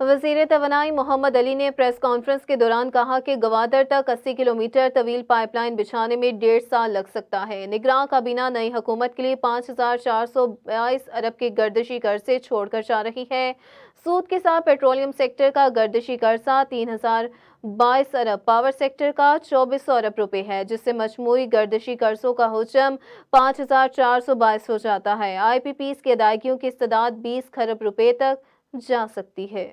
वजीर तोानाई मोहम्मद अली ने press conference के दौरान कहा कि गवादर तक 80 किलोमीटर तवील पाइपलाइन बिछाने में डेढ़ साल लग सकता है निगरान काबीना नई हुकूमत के लिए पाँच हज़ार चार सौ बाईस अरब के गर्दशी कर्जे छोड़कर जा रही है सूद के साथ पेट्रोलियम सेक्टर का गर्दशी कर्जा तीन हज़ार बाईस अरब पावर सेक्टर का चौबीस सौ अरब रुपये है जिससे मजमू गर्दशी कर्जों का हजम पाँच हज़ार चार सौ बाईस हो जाता है आई पी पी की अदायगियों की इस्तात बीस खरब रुपये तक जा सकती है